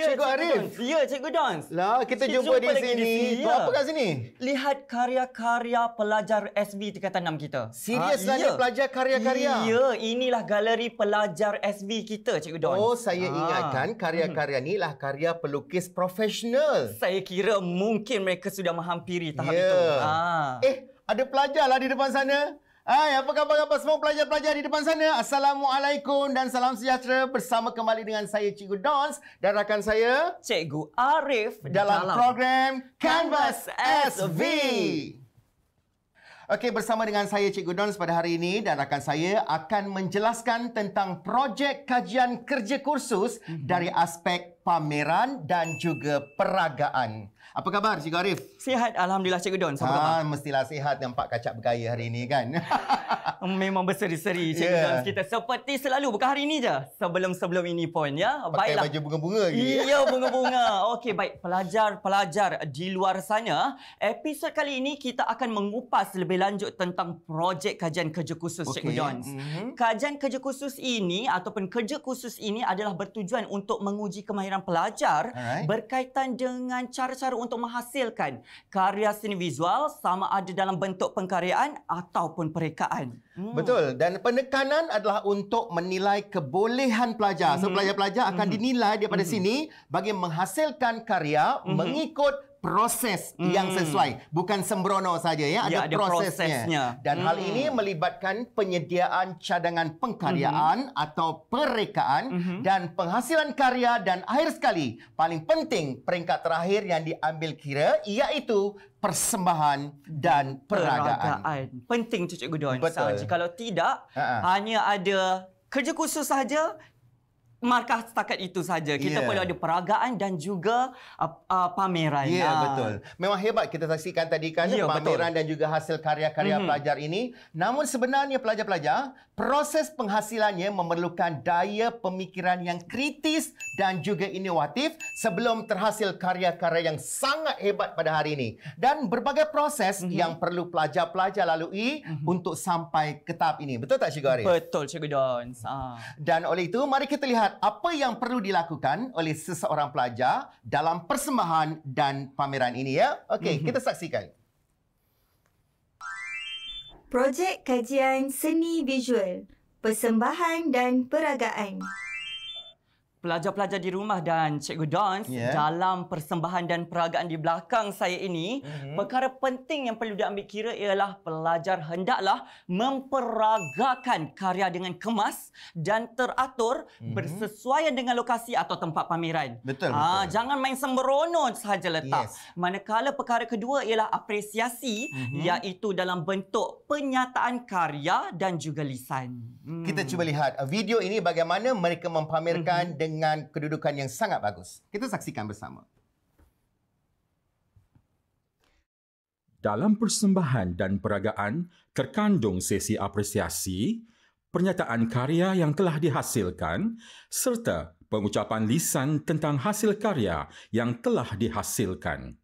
Ya, Cikgu, Arif. Dons. Ya, Cikgu Don. Lah, kita Cikgu jumpa, jumpa di sini. sini. Ya. Apa kat sini? Lihat karya-karya pelajar SB tingkatan 6 kita. Serius ha, ah, ya. pelajar karya-karya? Ya, inilah galeri pelajar SB kita, Cikgu Don. Oh, saya ha. ingatkan karya-karya mhm. ni lah karya pelukis profesional. Saya kira mungkin mereka sudah menghampiri tahap ya. itu. Ha. Eh, ada pelajar lah di depan sana. Hai, apa khabar apa semua pelajar-pelajar di depan sana? Assalamualaikum dan salam sejahtera bersama kembali dengan saya Cikgu Dons dan rakan saya Cikgu Arif dalam, dalam program Canvas SV. Okey, bersama dengan saya Cikgu Dons pada hari ini dan rakan saya akan menjelaskan tentang projek kajian kerja kursus mm-hmm. dari aspek pameran dan juga peragaan. Apa khabar Cik Arif? Sihat Alhamdulillah Cik Don. Sama ah, ha, mestilah sihat nampak kacak bergaya hari ini kan? Memang berseri-seri Cik yeah. Don. Kita seperti selalu. Bukan hari ini saja. Sebelum-sebelum ini pun ya. Pakai Baiklah. baju bunga-bunga lagi. Ya, bunga-bunga. Okey, baik. Pelajar-pelajar di luar sana. Episod kali ini kita akan mengupas lebih lanjut tentang projek kajian kerja khusus okay. Cikgu Don. Mm-hmm. Kajian kerja khusus ini ataupun kerja khusus ini adalah bertujuan untuk menguji kemahiran yang pelajar Alright. berkaitan dengan cara-cara untuk menghasilkan karya seni visual sama ada dalam bentuk pengkaryaan ataupun perekaan. Hmm. Betul dan penekanan adalah untuk menilai kebolehan pelajar. Hmm. So pelajar-pelajar akan hmm. dinilai daripada hmm. sini bagi menghasilkan karya hmm. mengikut proses hmm. yang sesuai bukan sembrono saja ya ada, ya, ada prosesnya. prosesnya dan hmm. hal ini melibatkan penyediaan cadangan pengkaryaan hmm. atau perekaan hmm. dan penghasilan karya dan akhir sekali paling penting peringkat terakhir yang diambil kira iaitu persembahan dan peragaan, peragaan. penting tu gudon Don Betul. So, kalau tidak uh-huh. hanya ada kerja khusus saja markah setakat itu saja. Kita yeah. perlu ada peragaan dan juga uh, uh, pameran. Ya, yeah, betul. Memang hebat kita saksikan tadi kan yeah, ya, pameran betul. dan juga hasil karya-karya mm. pelajar ini. Namun sebenarnya pelajar-pelajar, proses penghasilannya memerlukan daya pemikiran yang kritis dan juga inovatif sebelum terhasil karya-karya yang sangat hebat pada hari ini. Dan berbagai proses mm-hmm. yang perlu pelajar-pelajar lalui mm-hmm. untuk sampai ke tahap ini. Betul tak Cikgu Arif? Betul Cikgu Don. Ah. Dan oleh itu, mari kita lihat melihat apa yang perlu dilakukan oleh seseorang pelajar dalam persembahan dan pameran ini ya. Okey, mm-hmm. kita saksikan. Projek kajian seni visual, persembahan dan peragaan pelajar-pelajar di rumah dan Cikgu Dons yeah. dalam persembahan dan peragaan di belakang saya ini mm-hmm. perkara penting yang perlu diambil kira ialah pelajar hendaklah memperagakan karya dengan kemas dan teratur mm-hmm. bersesuaian dengan lokasi atau tempat pameran. Betul. Ha, betul. jangan main sembrono sahaja letak. Yes. Manakala perkara kedua ialah apresiasi mm-hmm. iaitu dalam bentuk penyataan karya dan juga lisan. Mm. Kita cuba lihat video ini bagaimana mereka mempamerkan mm-hmm. dengan dengan kedudukan yang sangat bagus. Kita saksikan bersama. Dalam persembahan dan peragaan terkandung sesi apresiasi, pernyataan karya yang telah dihasilkan serta pengucapan lisan tentang hasil karya yang telah dihasilkan.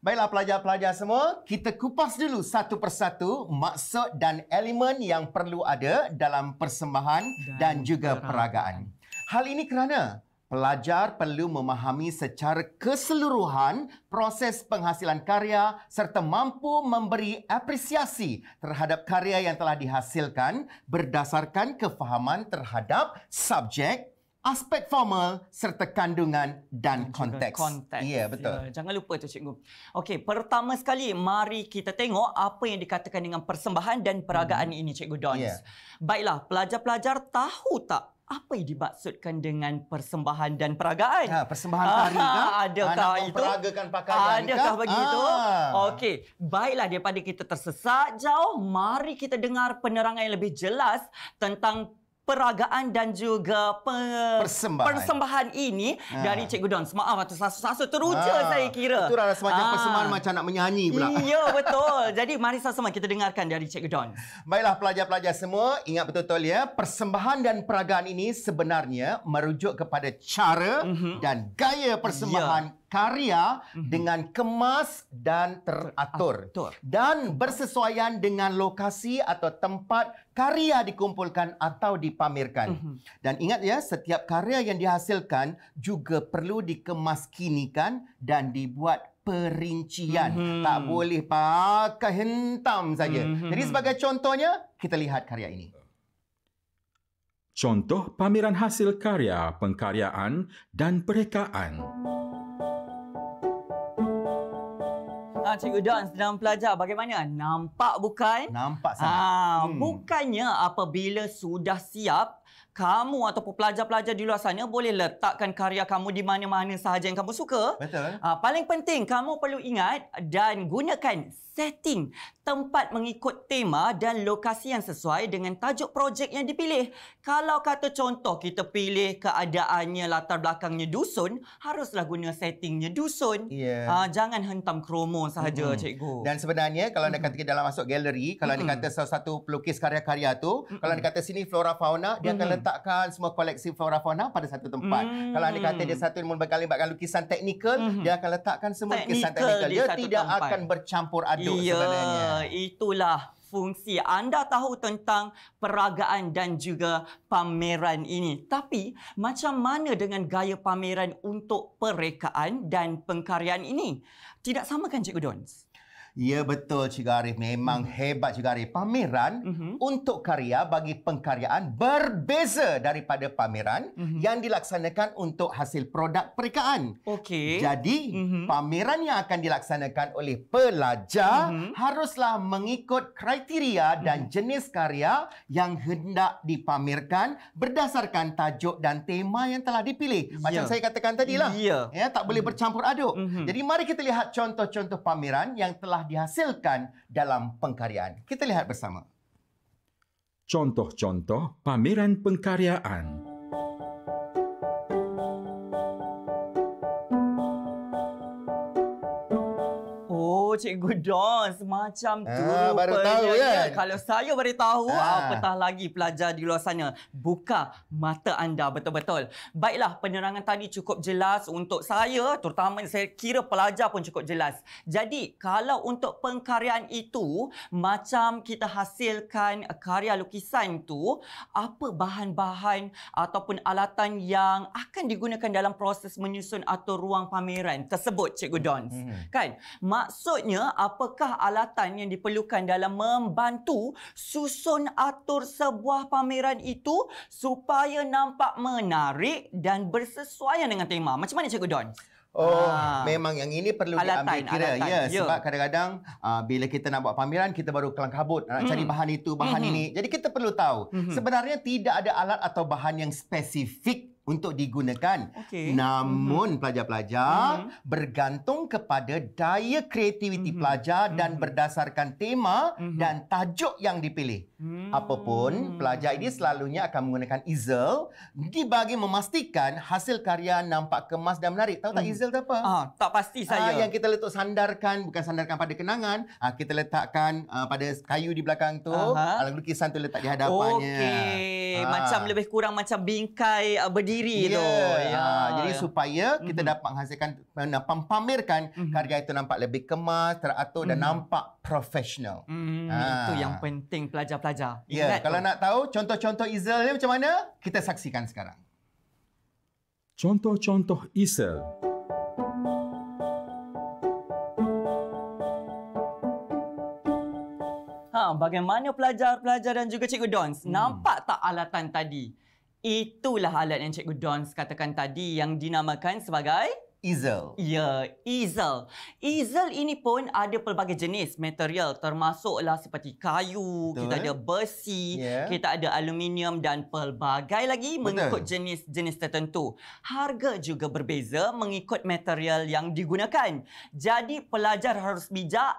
Baiklah pelajar-pelajar semua, kita kupas dulu satu persatu maksud dan elemen yang perlu ada dalam persembahan dan, dan juga peragaan. peragaan. Hal ini kerana pelajar perlu memahami secara keseluruhan proses penghasilan karya serta mampu memberi apresiasi terhadap karya yang telah dihasilkan berdasarkan kefahaman terhadap subjek aspek formal serta kandungan dan konteks. konteks. Ya, betul. Ya, jangan lupa tu cikgu. Okey, pertama sekali mari kita tengok apa yang dikatakan dengan persembahan dan peragaan hmm. ini cikgu Dons. Yeah. Baiklah, pelajar-pelajar tahu tak apa yang dimaksudkan dengan persembahan dan peragaan? Ha, persembahan tari ha, kah? Adakah Anak ah, itu? Memperagakan pakaian adakah kah? begitu? Ha. Ah. Okey, baiklah daripada kita tersesat jauh, mari kita dengar penerangan yang lebih jelas tentang peragaan dan juga pe- persembahan. persembahan ini ha. dari Cikgu Don. Maaf atas sasu-sasu teruja ha. saya kira. Itu rasa semacam ha. persembahan macam nak menyanyi pula. Ya betul. Jadi mari sama-sama kita dengarkan dari Cikgu Don. Baiklah pelajar-pelajar semua, ingat betul-betul ya, persembahan dan peragaan ini sebenarnya merujuk kepada cara mm-hmm. dan gaya persembahan ya karya mm-hmm. dengan kemas dan teratur Atur. dan bersesuaian dengan lokasi atau tempat karya dikumpulkan atau dipamerkan. Mm-hmm. Dan ingat ya, setiap karya yang dihasilkan juga perlu dikemas kinikan dan dibuat perincian. Mm-hmm. Tak boleh pakai hentam saja. Mm-hmm. Jadi sebagai contohnya, kita lihat karya ini. Contoh pameran hasil karya pengkaryaan dan perekaan. Ha, Cikgu Don sedang pelajar bagaimana? Nampak bukan? Nampak sangat. Ha, hmm. Bukannya apabila sudah siap, kamu atau pelajar-pelajar di luar sana boleh letakkan karya kamu di mana-mana sahaja yang kamu suka. Betul. Ha, paling penting, kamu perlu ingat dan gunakan setting tempat mengikut tema dan lokasi yang sesuai dengan tajuk projek yang dipilih. Kalau kata contoh kita pilih keadaannya latar belakangnya dusun, haruslah guna settingnya dusun. Yeah. Ha, jangan hentam kromo sahaja, mm-hmm. cikgu. Dan sebenarnya kalau mm-hmm. anda kata dalam masuk galeri, kalau mm-hmm. anda kata satu-satu pelukis karya-karya tu, mm-hmm. kalau anda kata sini flora fauna, mm-hmm. dia akan letakkan semua koleksi flora fauna pada satu tempat. Mm-hmm. Kalau anda kata dia satu melibatkan lukisan teknikal, mm-hmm. dia akan letakkan semua teknikal lukisan teknikal. Dia tidak tempat. akan bercampur aduk hidup ya, sebenarnya. Itulah fungsi anda tahu tentang peragaan dan juga pameran ini. Tapi macam mana dengan gaya pameran untuk perekaan dan pengkaryaan ini? Tidak sama kan Cikgu Dons? Ya betul Cik Arif memang mm. hebat Cik Arif. Pameran mm-hmm. untuk karya bagi pengkaryaan berbeza daripada pameran mm-hmm. yang dilaksanakan untuk hasil produk perikaan. Okey. Jadi mm-hmm. pameran yang akan dilaksanakan oleh pelajar mm-hmm. haruslah mengikut kriteria mhm. dan mm-hmm. jenis karya yang hendak dipamerkan berdasarkan tajuk dan tema yang telah dipilih. Macam yeah. saya katakan tadilah. Yeah. Ya tak boleh mm-hmm. bercampur aduk. Mm-hmm. Jadi mari kita lihat contoh-contoh pameran yang telah dihasilkan dalam pengkaryaan. Kita lihat bersama. Contoh-contoh pameran pengkaryaan. Oh, Cikgu Don. Semacam ah, tu ah, rupanya. Baru tahu ya, kan? Kalau saya beritahu, ah. apatah lagi pelajar di luar sana. Buka mata anda betul-betul. Baiklah, penerangan tadi cukup jelas untuk saya. Terutama saya kira pelajar pun cukup jelas. Jadi, kalau untuk pengkaryaan itu, macam kita hasilkan karya lukisan tu, apa bahan-bahan ataupun alatan yang akan digunakan dalam proses menyusun atau ruang pameran tersebut, Cikgu Don? Hmm. Kan? Maksud Menurutnya, apakah alatan yang diperlukan dalam membantu susun atur sebuah pameran itu supaya nampak menarik dan bersesuaian dengan tema? Macam mana Cikgu Don? Oh, ha. memang yang ini perlu alatan, diambil kira. Alatan, ya, yeah. sebab kadang-kadang uh, bila kita nak buat pameran, kita baru kelang kabut nak mm. cari hmm. bahan itu, bahan mm-hmm. ini. Jadi kita perlu tahu. Mm-hmm. Sebenarnya tidak ada alat atau bahan yang spesifik untuk digunakan. Okay. Namun mhm. pelajar-pelajar mm-hmm. bergantung kepada daya kreativiti mm-hmm. pelajar dan mm-hmm. berdasarkan tema mm-hmm. dan tajuk yang dipilih. Mm-hmm. Apapun, pelajar ini selalunya akan menggunakan easel bagi memastikan hasil karya nampak kemas dan menarik. Tahu tak mm. easel tu apa? Ah, tak pasti ah, saya. Ah, yang kita letak sandarkan, bukan sandarkan pada kenangan, ah, kita letakkan ah, pada kayu di belakang tu, uh-huh. lukisan tu letak di hadapannya. Okey, ah. macam lebih kurang macam bingkai ah, berdiri sendiri yeah. tu. Yeah. Ya. Uh, jadi ya. supaya mm-hmm. kita mhm. dapat menghasilkan dan pamerkan mm-hmm. karya itu nampak lebih kemas, teratur mm-hmm. dan mhm. nampak profesional. Mm-hmm. Uh. Itu yang penting pelajar-pelajar. Yeah. Kalau tu. nak tahu contoh-contoh Izel ni macam mana, kita saksikan sekarang. Contoh-contoh Izel ha, bagaimana pelajar-pelajar dan juga Cikgu Dons? Hmm. Nampak tak alatan tadi? Itulah alat yang Cikgu Dons katakan tadi yang dinamakan sebagai Easel. Ya, easel. Easel ini pun ada pelbagai jenis material termasuklah seperti kayu, Betul. kita ada besi, yeah. kita ada aluminium dan pelbagai lagi Betul. mengikut jenis-jenis tertentu. Harga juga berbeza mengikut material yang digunakan. Jadi pelajar harus bijak,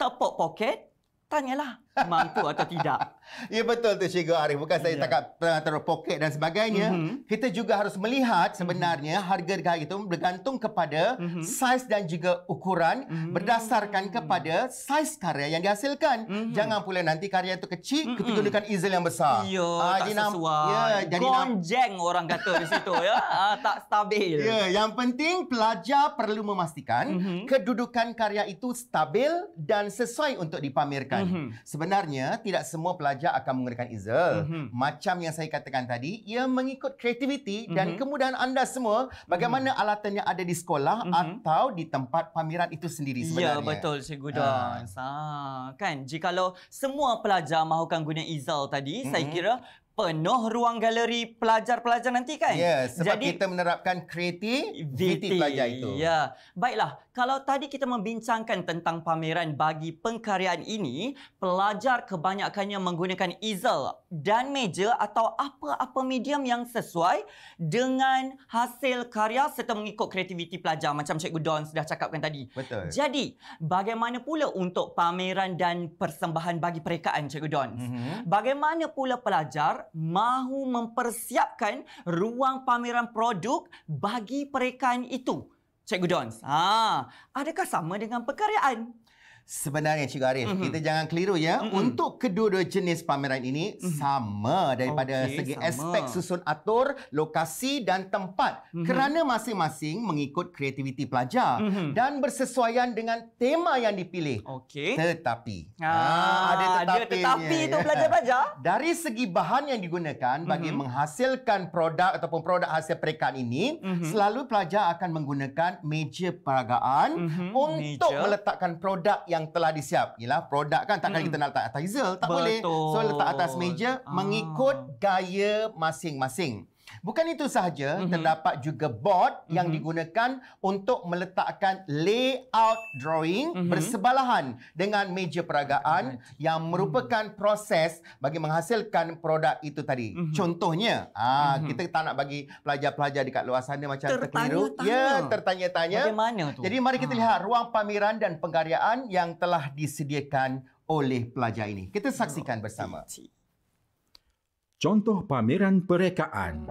tepuk poket, tanyalah mampu atau tidak. Ya betul tu Cikgu Arif. Bukan saya ya. takat taruh poket dan sebagainya. Mm -hmm. Kita juga harus melihat mhm. sebenarnya mm harga gaya itu bergantung kepada mm -hmm. saiz dan juga ukuran mm -hmm. berdasarkan kepada saiz karya yang dihasilkan. Mm -hmm. Jangan pula nanti karya itu kecil mm -hmm. kita gunakan easel yang besar. Ya, ah, tak dinam, sesuai. Ya, jadi Gonjeng orang kata di situ. ya, ah, Tak stabil. Ya, yang penting pelajar perlu memastikan mm -hmm. kedudukan karya itu stabil dan sesuai untuk dipamerkan. Mm -hmm sebenarnya tidak semua pelajar akan menggunakan Easel. Mm-hmm. Macam yang saya katakan tadi, ia mengikut kreativiti mm-hmm. dan mhm. kemudahan anda semua bagaimana mm-hmm. alatan yang ada di sekolah mm-hmm. atau di tempat pameran itu sendiri ya, sebenarnya. Ya, betul Cikgu Dan. Ha. Ah. Ha. Kan, jika semua pelajar mahukan guna Easel tadi, mm-hmm. saya mhm. kira penuh ruang galeri pelajar-pelajar nanti kan? Ya, yeah, sebab Jadi, kita menerapkan kreativiti pelajar itu. Ya, baiklah kalau tadi kita membincangkan tentang pameran bagi pengkaryaan ini, pelajar kebanyakannya menggunakan easel dan meja atau apa-apa medium yang sesuai dengan hasil karya serta mengikut kreativiti pelajar macam Cikgu Don sudah cakapkan tadi. Betul. Jadi, bagaimana pula untuk pameran dan persembahan bagi perekaan Cikgu Don? Mm-hmm. Bagaimana pula pelajar mahu mempersiapkan ruang pameran produk bagi perekaan itu? Cikgu Jones. Ha, ah, adakah sama dengan perkaryaan? Sebenarnya Cik Arif, mm-hmm. kita jangan keliru ya. Mm-hmm. Untuk kedua-dua jenis pameran ini mm-hmm. sama daripada okay, segi sama. aspek susun atur, lokasi dan tempat. Mm-hmm. Kerana masing-masing mengikut kreativiti pelajar mm-hmm. dan bersesuaian dengan tema yang dipilih. Okay. Tetapi. Ah, ah ada tetapi. Ada tetapi itu ya. pelajar-pelajar. Dari segi bahan yang digunakan bagi mm-hmm. menghasilkan produk ataupun produk hasil perikan ini, mm-hmm. selalu pelajar akan menggunakan meja peragaan mm-hmm. untuk meja. meletakkan produk yang yang telah disiap ialah produk kan takkan mm. kita nak letak atas diesel tak Betul. boleh so letak atas meja ah. mengikut gaya masing-masing Bukan itu sahaja, mm-hmm. terdapat juga board mm-hmm. yang mhm. digunakan untuk meletakkan layout drawing mm-hmm. bersebelahan dengan meja peragaan right. yang hmm. merupakan proses bagi menghasilkan produk itu tadi. Mm-hmm. Contohnya, mm-hmm. kita tak nak bagi pelajar-pelajar dekat luar sana macam terkeliru. Ya, tertanya-tanya. Bagaimana tu? Jadi mari kita ha. lihat ruang pameran dan penggariaan yang telah disediakan oleh pelajar ini. Kita saksikan bersama. Oh, contoh pameran perekaan.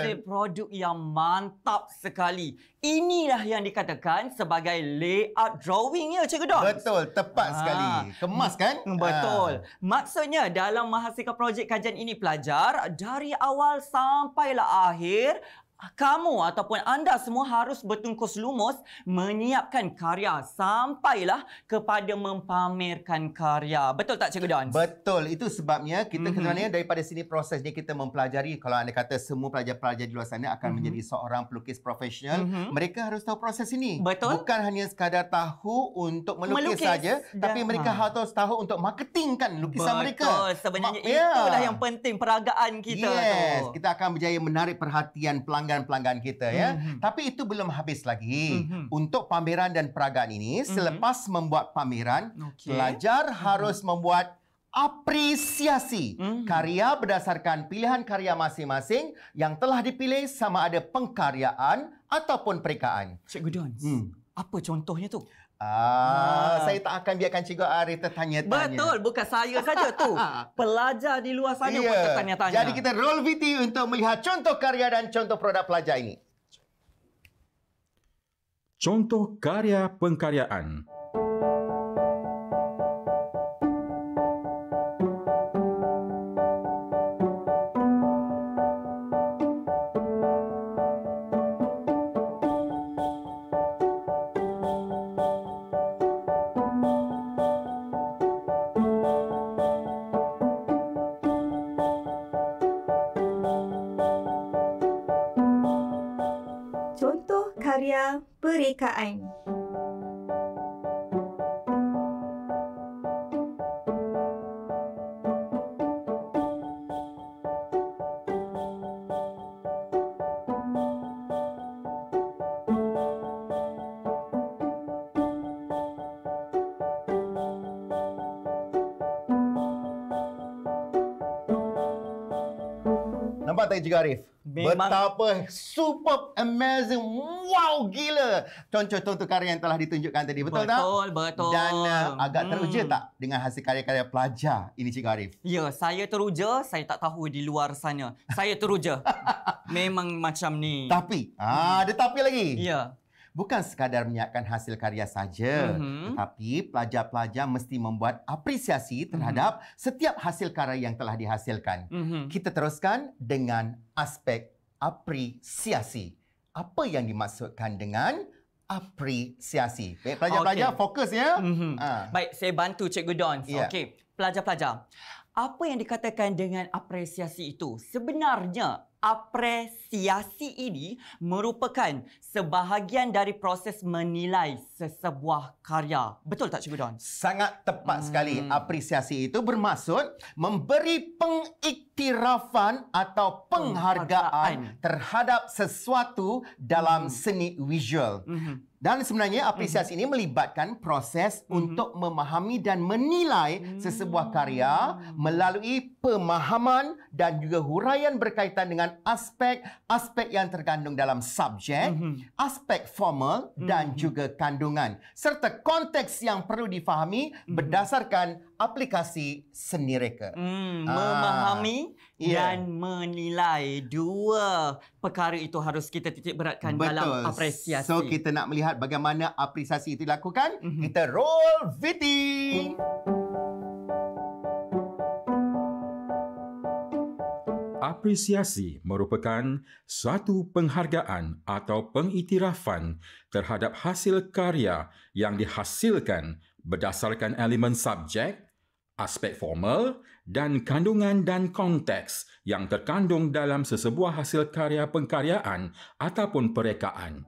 Ada produk yang mantap sekali. Inilah yang dikatakan sebagai layout drawing ya Cikgu Don. Betul, tepat Aa. Ah. sekali. Kemas kan? Hmm, betul. Aa. Ah. Maksudnya dalam mahasiswa projek kajian ini pelajar dari awal sampailah akhir Ah, kamu ataupun anda semua harus bertungkus lumus menyiapkan karya sampailah kepada mempamerkan karya. Betul tak Cikgu Dan? Betul. Itu sebabnya kita mm-hmm. kenalnya daripada sini prosesnya kita mempelajari kalau anda kata semua pelajar-pelajar di luar sana akan mm-hmm. menjadi seorang pelukis profesional, mm-hmm. mereka harus tahu proses ini. Betul. Bukan hanya sekadar tahu untuk melukis saja, tapi mereka ha. harus tahu untuk marketingkan lukisan Betul. mereka. Betul. Sebenarnya Ma- ya. itulah yeah. yang penting peragaan kita yes. tu. Yes. Kita akan berjaya menarik perhatian pelanggan pelanggan-pelanggan kita ya. Mm-hmm. Tapi itu belum habis lagi. Mm-hmm. Untuk pameran dan peragaan ini, mm-hmm. selepas membuat pameran, okay. pelajar mm-hmm. harus membuat apresiasi mm-hmm. karya berdasarkan pilihan karya masing-masing yang telah dipilih sama ada pengkaryaan ataupun perikaan. Cikgu Dons, hmm. apa contohnya tu? Ah, ah, saya tak akan biarkan Cikgu Arif tertanya-tanya. Betul, bukan saya saja tu. Pelajar di luar sana yeah. pun ya. tertanya-tanya. Jadi kita roll VT untuk melihat contoh karya dan contoh produk pelajar ini. Contoh karya pengkaryaan. perekaan. Nampak tak juga Arif? Memang... Betapa superb, amazing, wow gila contoh-contoh karya yang telah ditunjukkan tadi. Betul, betul tak? Betul, betul. Dan uh, agak hmm. teruja tak dengan hasil karya-karya pelajar ini Cik Arif? Ya, saya teruja. Saya tak tahu di luar sana. Saya teruja. Memang macam ni. Tapi. Ah, ada tapi lagi. Ya bukan sekadar menyiapkan hasil karya saja mm-hmm. tetapi pelajar-pelajar mesti membuat apresiasi mhm. terhadap mm-hmm. setiap hasil karya yang telah dihasilkan. Mm-hmm. Kita teruskan dengan aspek apresiasi. Apa yang dimaksudkan dengan apresiasi? Baik pelajar-pelajar okay. fokus ya. Mm-hmm. Ha. Baik, saya bantu Cikgu Don. Yeah. Okey, pelajar-pelajar. Apa yang dikatakan dengan apresiasi itu? Sebenarnya apresiasi ini merupakan sebahagian dari proses menilai sesebuah karya. Betul tak Cikgu Don? Sangat tepat hmm. sekali. Apresiasi itu bermaksud memberi pengiktirafan atau penghargaan, penghargaan. terhadap sesuatu dalam hmm. seni visual. Hmm. Dan sebenarnya apresiasi hmm. ini melibatkan proses hmm. untuk memahami dan menilai hmm. sesebuah karya melalui pemahaman dan juga huraian berkaitan dengan dengan aspek-aspek yang terkandung dalam subjek, mm-hmm. aspek formal mm-hmm. dan mhm. juga kandungan serta konteks yang perlu difahami mm-hmm. berdasarkan aplikasi seni reka. Mm, memahami yeah. dan menilai dua perkara itu harus kita titik beratkan Betul. dalam apresiasi. So kita nak melihat bagaimana apresiasi itu dilakukan. Mm-hmm. Kita roll VT. Apresiasi merupakan satu penghargaan atau pengiktirafan terhadap hasil karya yang dihasilkan berdasarkan elemen subjek, aspek formal dan kandungan dan konteks yang terkandung dalam sesebuah hasil karya pengkaryaan ataupun perekaan.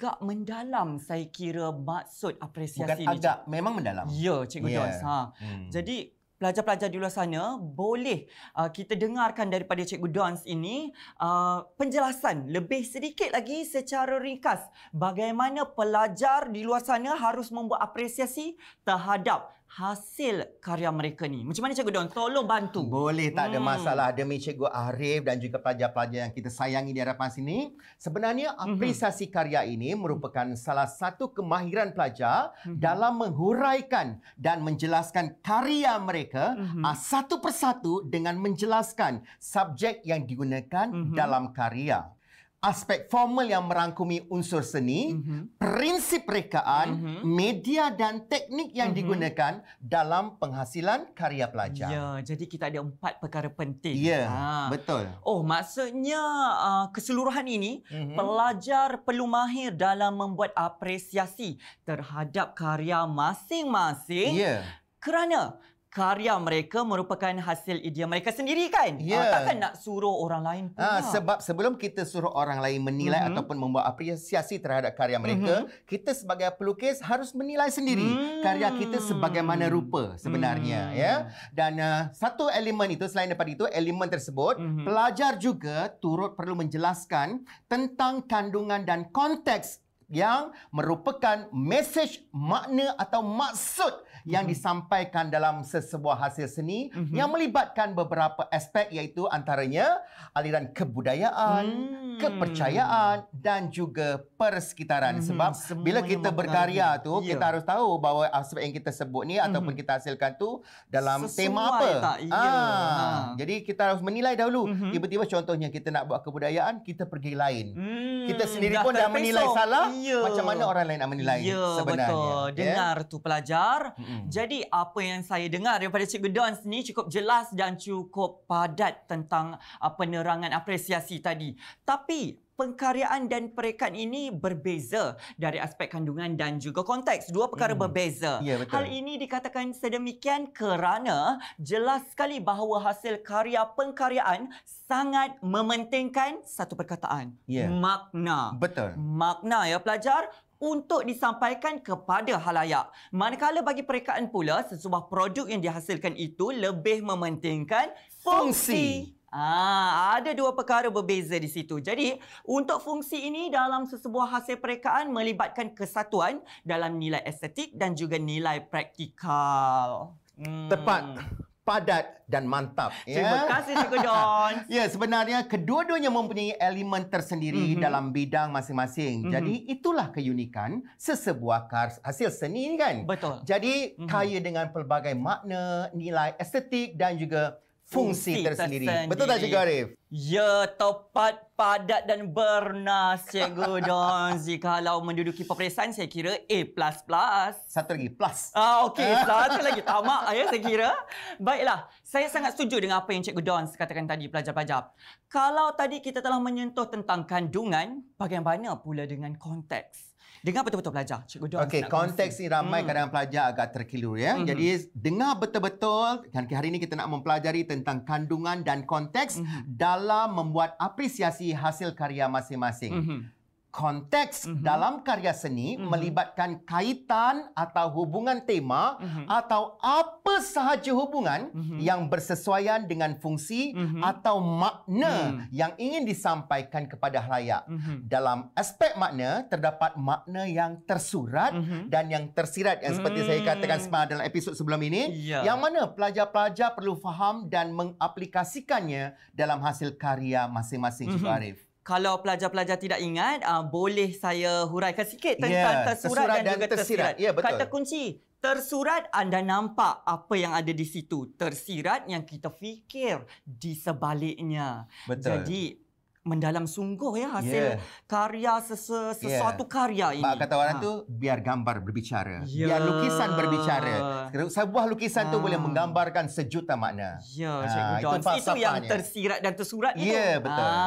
agak mendalam saya kira maksud apresiasi Bukan ini. Agak cik. memang mendalam. Ya, Cikgu yeah. Jos. Ha. Hmm. Jadi pelajar-pelajar di luar sana boleh uh, kita dengarkan daripada Cikgu Dons ini uh, penjelasan lebih sedikit lagi secara ringkas bagaimana pelajar di luar sana harus membuat apresiasi terhadap hasil karya mereka ni? Macam mana Cikgu Don? Tolong bantu. Boleh tak hmm. ada masalah. Demi Cikgu Arif dan juga pelajar-pelajar yang kita sayangi di hadapan sini. Sebenarnya mhm. apresiasi hmm. karya ini merupakan salah satu kemahiran pelajar hmm. dalam menghuraikan dan menjelaskan karya mereka hmm. satu persatu dengan menjelaskan subjek yang digunakan hmm. dalam karya aspek formal yang merangkumi unsur seni, mm-hmm. prinsip rekaan, mm-hmm. media dan teknik yang mm-hmm. digunakan dalam penghasilan karya pelajar. Ya, jadi kita ada empat perkara penting. Ya, ha. betul. Oh, maksudnya uh, keseluruhan ini mm-hmm. pelajar perlu mahir dalam membuat apresiasi terhadap karya masing-masing. Ya. Kerana karya mereka merupakan hasil idea mereka sendiri kan? Yeah. Ya. takkan nak suruh orang lain ah, punya. Uh, sebab sebelum kita suruh orang lain menilai mm-hmm. ataupun membuat apresiasi terhadap karya mereka, mm-hmm. kita sebagai pelukis harus menilai sendiri mm-hmm. karya kita sebagaimana rupa sebenarnya. Mm-hmm. ya. Dan uh, satu elemen itu, selain daripada itu, elemen tersebut, mm-hmm. pelajar juga turut perlu menjelaskan tentang kandungan dan konteks yang merupakan mesej makna atau maksud yang mm-hmm. disampaikan dalam sesebuah hasil seni mm-hmm. yang melibatkan beberapa aspek iaitu antaranya aliran kebudayaan, mm kepercayaan dan juga persekitaran hmm. sebab Semua bila kita berkarya berkali. tu yeah. kita harus tahu bahawa aspek yang kita sebut ni hmm. ataupun mhm. kita hasilkan tu dalam Sesuai tema apa tak? Ha. ha jadi kita harus menilai dahulu hmm. tiba-tiba contohnya kita nak buat kebudayaan kita pergi lain hmm. kita sendiri dah pun terpesok. dah menilai salah yeah. macam mana orang lain nak menilai yeah, ya, sebenarnya betul ya? dengar yeah. tu pelajar hmm. jadi apa yang saya dengar daripada cikgu Don ni cukup jelas dan cukup padat tentang ah, penerangan apresiasi tadi tapi tetapi pengkaryaan dan perekat ini berbeza dari aspek kandungan dan juga konteks. Dua perkara hmm. berbeza. Ya, betul. Hal ini dikatakan sedemikian kerana jelas sekali bahawa hasil karya pengkaryaan sangat mementingkan satu perkataan. Ya. Makna. Betul. Makna ya pelajar untuk disampaikan kepada halayak. Manakala bagi perekaan pula, sesuatu produk yang dihasilkan itu lebih mementingkan fungsi. fungsi. Ah, ada dua perkara berbeza di situ. Jadi, untuk fungsi ini dalam sesebuah hasil perekaan melibatkan kesatuan dalam nilai estetik dan juga nilai praktikal. Hmm. Tepat padat dan mantap. Ya. Terima yeah. kasih Cikgu Don. ya, sebenarnya kedua-duanya mempunyai elemen tersendiri mm-hmm. dalam bidang masing-masing. Mm-hmm. Jadi itulah keunikan sesebuah kars hasil seni kan. Betul. Jadi mm-hmm. kaya dengan pelbagai makna, nilai estetik dan juga fungsi, fungsi tersendiri. tersendiri. Betul tak Cikgu Arif? Ya, tepat padat dan bernas Cikgu Don. Kalau menduduki peperiksaan, saya kira A++. Satu lagi, plus. Ah, okey. Satu lagi, tamak ya, saya kira. Baiklah, saya sangat setuju dengan apa yang Cikgu Don katakan tadi, pelajar-pelajar. Kalau tadi kita telah menyentuh tentang kandungan, bagaimana pula dengan konteks? Dengar betul-betul pelajar. Cikgu Don. Okey, konteks ni ramai hmm. kadang kadang pelajar agak terkilur ya. hmm Jadi dengar betul-betul kan hari ini kita nak mempelajari tentang kandungan dan konteks hmm dalam membuat apresiasi hasil karya masing-masing. hmm konteks mm-hmm. dalam karya seni mm-hmm. melibatkan kaitan atau hubungan tema mm-hmm. atau apa sahaja hubungan mm-hmm. yang bersesuaian dengan fungsi mm-hmm. atau makna mm. yang ingin disampaikan kepada khalayak. Mm-hmm. Dalam aspek makna terdapat makna yang tersurat mm-hmm. dan yang tersirat yang seperti mm-hmm. saya hmm. katakan semalam dalam episod sebelum ini yeah. yang mana pelajar-pelajar perlu faham dan mengaplikasikannya dalam hasil karya masing-masing mm-hmm. Arif kalau pelajar-pelajar tidak ingat, uh, boleh saya huraikan sikit tentang yeah. tersurat, dan, dan juga tersirat. tersirat. Yeah, betul. Kata kunci, tersurat anda nampak apa yang ada di situ. Tersirat yang kita fikir di sebaliknya. Betul. Jadi, mendalam sungguh ya hasil yeah. karya sesu, sesuatu yeah. karya ini. Mak kata orang ha. tu biar gambar berbicara, yeah. biar lukisan berbicara. Sebuah lukisan ha. tu boleh menggambarkan sejuta makna. Ya, yeah, ha. itu, itu yang tersirat dan tersurat yeah, itu. Ya, betul. Ha.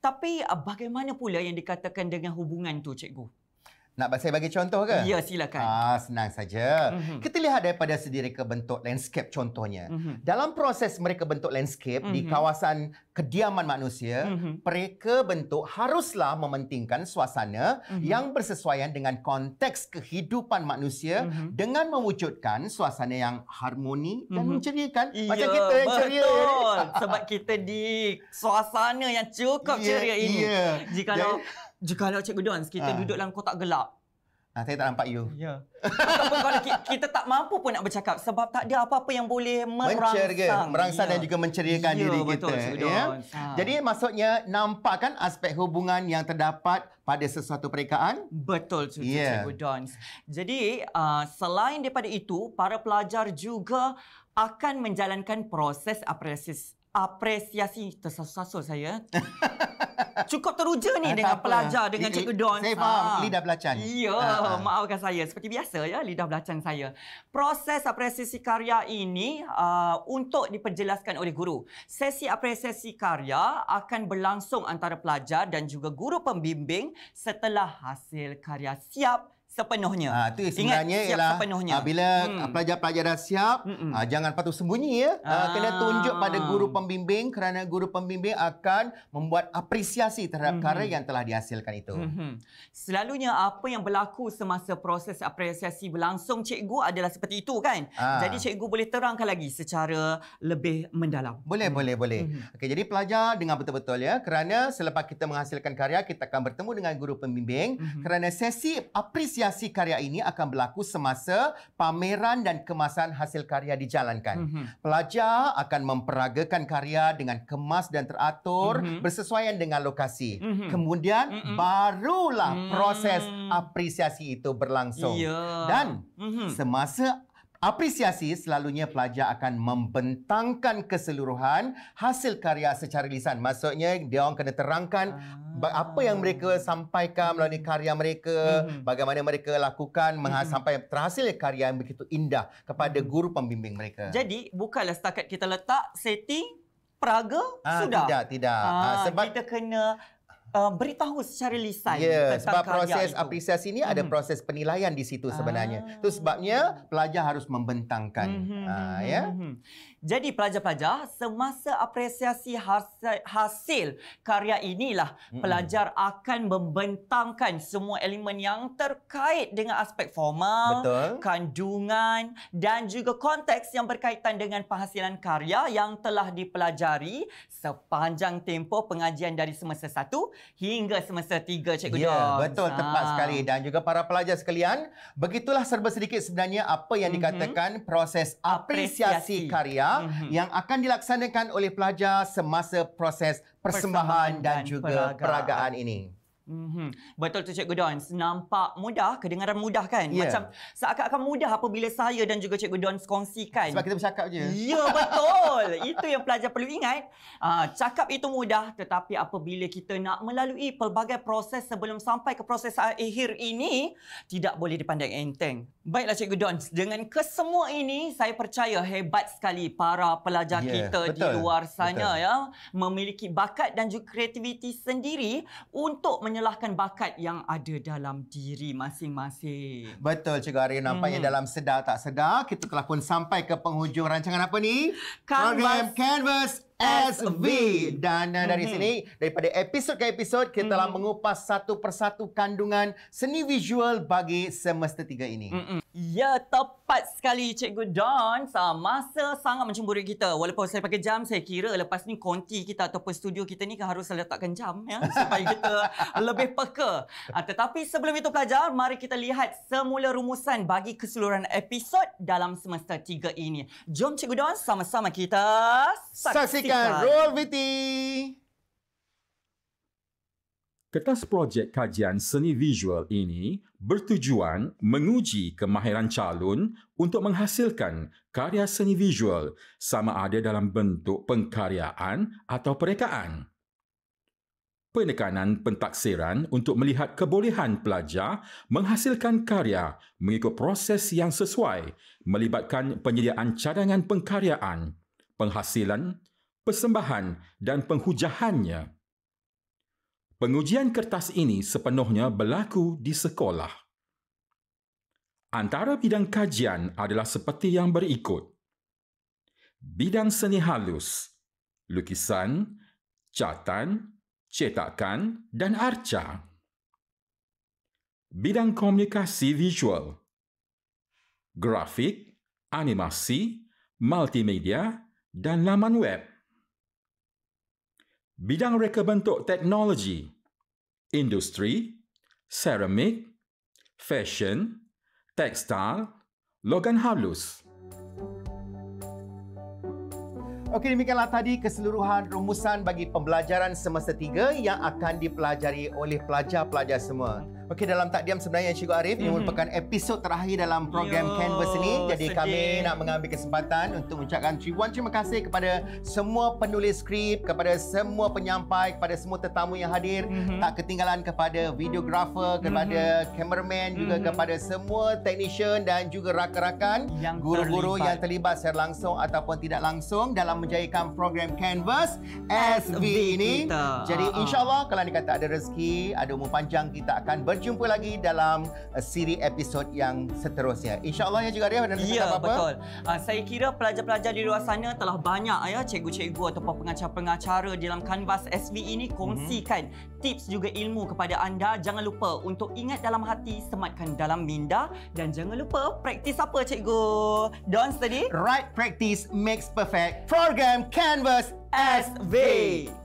Tapi ah, bagaimana pula yang dikatakan dengan hubungan tu cikgu? Nak saya bagi contoh ke? Ya, silakan. Ah, senang saja. Mm-hmm. Kita lihat daripada sedireka bentuk landscape contohnya. Mm-hmm. Dalam proses mereka bentuk landscape mm-hmm. di mhm. kawasan kediaman manusia, mm-hmm. mereka bentuk haruslah mementingkan suasana mm-hmm. yang bersesuaian dengan konteks kehidupan manusia mm-hmm. dengan mewujudkan suasana yang harmoni mm-hmm. dan mhm. menceriakan. Ya, Macam kita yang ceria. Betul. Sebab kita di suasana yang cukup yeah, ceria ini. Yeah. Jikalau... Jadi, jika kalau Cikgu Dons, kita ha. duduk dalam kotak gelap. Ah, saya tak nampak you. Ya. Ataupun kalau kita tak mampu pun nak bercakap sebab tak ada apa-apa yang boleh merangsang. Mencerga, merangsang ya. dan juga menceriakan ya, diri betul, kita. Ya, ha. Jadi maksudnya nampak kan aspek hubungan yang terdapat pada sesuatu perikaan? Betul, Cikgu, yeah. Cikgu Dons. Jadi uh, selain daripada itu, para pelajar juga akan menjalankan proses apresis apresiasi tersasul saya. Cukup teruja ni ah, dengan pelajar, dengan I, eh, Cikgu eh, Don. Saya faham, ha. lidah belacan. Ya, uh, maafkan saya. Seperti biasa ya, lidah belacan saya. Proses apresiasi karya ini uh, untuk diperjelaskan oleh guru. Sesi apresiasi karya akan berlangsung antara pelajar dan juga guru pembimbing setelah hasil karya siap sepenuhnya. Ha tu sebenarnya Ingat, ialah sepenuhnya. Ha, bila pelajar-pelajar hmm. dah siap, ha, jangan patut sembunyi ya. Ha, ha. Kena tunjuk pada guru pembimbing kerana guru pembimbing akan membuat apresiasi terhadap hmm. karya yang telah dihasilkan itu. Hmm. Selalunya apa yang berlaku semasa proses apresiasi berlangsung cikgu adalah seperti itu kan? Ha. Jadi cikgu boleh terangkan lagi secara lebih mendalam. Boleh hmm. boleh boleh. Hmm. Okey jadi pelajar dengan betul-betul ya kerana selepas kita menghasilkan karya kita akan bertemu dengan guru pembimbing hmm. kerana sesi apresiasi apresiasi karya ini akan berlaku semasa pameran dan kemasan hasil karya dijalankan. Mm-hmm. Pelajar akan memperagakan karya dengan kemas dan teratur mm-hmm. bersesuaian dengan lokasi. Mm-hmm. Kemudian Mm-mm. barulah hmm. proses apresiasi itu berlangsung. Yeah. Dan mm-hmm. semasa Apresiasi selalunya pelajar akan membentangkan keseluruhan hasil karya secara lisan. Maksudnya dia orang kena terangkan ah. apa yang mereka sampaikan melalui karya mereka, mm-hmm. bagaimana mereka lakukan mm-hmm. sampai terhasil karya yang begitu indah kepada mm-hmm. guru pembimbing mereka. Jadi bukanlah setakat kita letak setting peraga ah, sudah. Tidak, tidak. Ah, ah, sebab kita kena Uh, beritahu secara lisan yeah, tentang sebab proses apresiasi ini ada hmm. proses penilaian di situ sebenarnya. Itu ah. sebabnya pelajar harus membentangkan mm-hmm. uh, ya. Yeah? Mm-hmm. Jadi pelajar-pelajar semasa apresiasi hasil, hasil karya inilah mm-hmm. pelajar akan membentangkan semua elemen yang terkait dengan aspek formal, Betul. kandungan dan juga konteks yang berkaitan dengan penghasilan karya yang telah dipelajari sepanjang tempoh pengajian dari semester satu hingga semester tiga. cikgu. Ya, yeah, betul ha. tepat sekali dan juga para pelajar sekalian, begitulah serba sedikit sebenarnya apa yang mhm. dikatakan mm-hmm. proses apresiasi, apresiasi karya mm-hmm. yang akan dilaksanakan oleh pelajar semasa proses persembahan, persembahan dan, dan juga peragaan, peragaan ini. Mm-hmm. Betul tu Cikgu Don. Nampak mudah, kedengaran mudah kan? Yeah. Macam seakan-akan mudah apabila saya dan juga Cikgu Don kongsikan. Sebab kita bercakap je. Ya, betul. itu yang pelajar perlu ingat. Uh, cakap itu mudah tetapi apabila kita nak melalui pelbagai proses sebelum sampai ke proses akhir ini, tidak boleh dipandang enteng. Baiklah Cikgu Don, dengan kesemua ini, saya percaya hebat sekali para pelajar yeah. kita betul. di luar sana betul. ya memiliki bakat dan juga kreativiti sendiri untuk menyalahkan bakat yang ada dalam diri masing-masing. Betul Cikgu Ari. Nampaknya hmm. dalam sedar tak sedar, kita telah pun sampai ke penghujung rancangan apa ni? Program Canvas SV dan dari mm-hmm. sini daripada episod ke episod kita mm-hmm. telah mengupas satu persatu kandungan seni visual bagi semester tiga ini. Mm-mm. Ya tepat sekali Cikgu Don. Masa sangat mencemburui kita. Walaupun saya pakai jam, saya kira lepas ni konti kita ataupun studio kita ni harus letakkan jam ya supaya kita lebih peka. Ah, tetapi sebelum itu pelajar, mari kita lihat semula rumusan bagi keseluruhan episod dalam semester tiga ini. Jom Cikgu Don sama-sama kita saksikan. Nantikan Roll VT! Kertas projek kajian seni visual ini bertujuan menguji kemahiran calon untuk menghasilkan karya seni visual sama ada dalam bentuk pengkaryaan atau perekaan. Penekanan pentaksiran untuk melihat kebolehan pelajar menghasilkan karya mengikut proses yang sesuai melibatkan penyediaan cadangan pengkaryaan, penghasilan persembahan dan penghujahannya. Pengujian kertas ini sepenuhnya berlaku di sekolah. Antara bidang kajian adalah seperti yang berikut. Bidang seni halus, lukisan, catan, cetakan dan arca. Bidang komunikasi visual, grafik, animasi, multimedia dan laman web bidang reka bentuk teknologi, industri, seramik, fashion, tekstil, logan halus. Okey, demikianlah tadi keseluruhan rumusan bagi pembelajaran semester tiga yang akan dipelajari oleh pelajar-pelajar semua. Okey dalam tak diam sebenarnya Cikgu Arif mm-hmm. ini mhm. merupakan episod terakhir dalam program Yo, Canvas ini jadi sedih. kami nak mengambil kesempatan untuk mengucapkan ribuan terima kasih kepada semua penulis skrip kepada semua penyampai kepada semua tetamu yang hadir mm-hmm. tak ketinggalan kepada videographer kepada mm-hmm. cameraman mm-hmm. juga mhm. kepada semua technician dan juga rakan-rakan yang guru-guru yang terlibat secara langsung ataupun tidak langsung dalam menjayakan program Canvas SV ini kita. jadi uh-huh. Ah, ah. insyaallah kalau dikata ada rezeki ada umur panjang kita akan ber- berjumpa lagi dalam uh, siri episod yang seterusnya. InsyaAllah ya juga Ria dan ya, apa-apa. betul. Uh, saya kira pelajar-pelajar di luar sana telah banyak ah, ya cikgu-cikgu ataupun pengacara-pengacara dalam kanvas SV ini kongsikan mm-hmm. tips juga ilmu kepada anda. Jangan lupa untuk ingat dalam hati, sematkan dalam minda dan jangan lupa praktis apa cikgu? Don't study. Right practice makes perfect. Program Canvas SV. SV.